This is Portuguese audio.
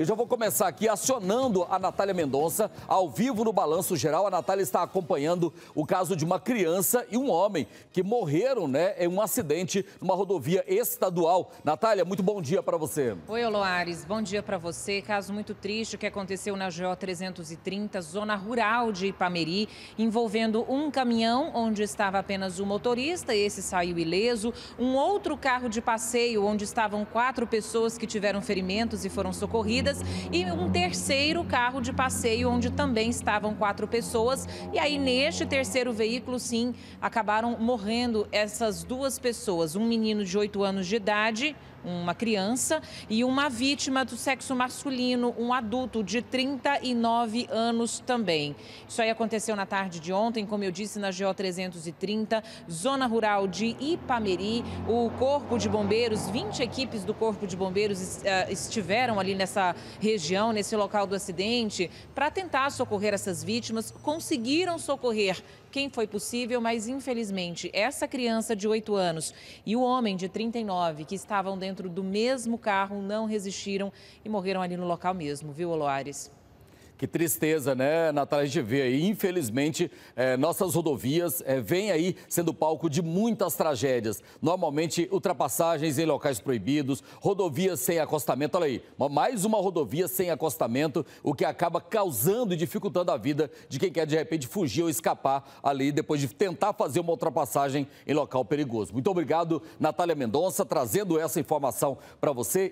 Eu já vou começar aqui acionando a Natália Mendonça, ao vivo no Balanço Geral. A Natália está acompanhando o caso de uma criança e um homem que morreram né, em um acidente numa rodovia estadual. Natália, muito bom dia para você. Oi, Oloares, bom dia para você. Caso muito triste que aconteceu na GO 330, zona rural de Ipameri, envolvendo um caminhão onde estava apenas o motorista, esse saiu ileso, um outro carro de passeio onde estavam quatro pessoas que tiveram ferimentos e foram socorridas e um terceiro carro de passeio onde também estavam quatro pessoas. E aí neste terceiro veículo, sim, acabaram morrendo essas duas pessoas, um menino de oito anos de idade uma criança, e uma vítima do sexo masculino, um adulto de 39 anos também. Isso aí aconteceu na tarde de ontem, como eu disse, na GO 330, zona rural de Ipameri. O Corpo de Bombeiros, 20 equipes do Corpo de Bombeiros eh, estiveram ali nessa região, nesse local do acidente, para tentar socorrer essas vítimas. Conseguiram socorrer quem foi possível, mas infelizmente essa criança de 8 anos e o homem de 39 que estavam dentro do mesmo carro não resistiram e morreram ali no local mesmo, viu, Oloares? Que tristeza, né, Natália? A gente vê aí, infelizmente, é, nossas rodovias é, vêm aí sendo palco de muitas tragédias. Normalmente, ultrapassagens em locais proibidos, rodovias sem acostamento. Olha aí, mais uma rodovia sem acostamento, o que acaba causando e dificultando a vida de quem quer, de repente, fugir ou escapar ali depois de tentar fazer uma ultrapassagem em local perigoso. Muito obrigado, Natália Mendonça, trazendo essa informação para você.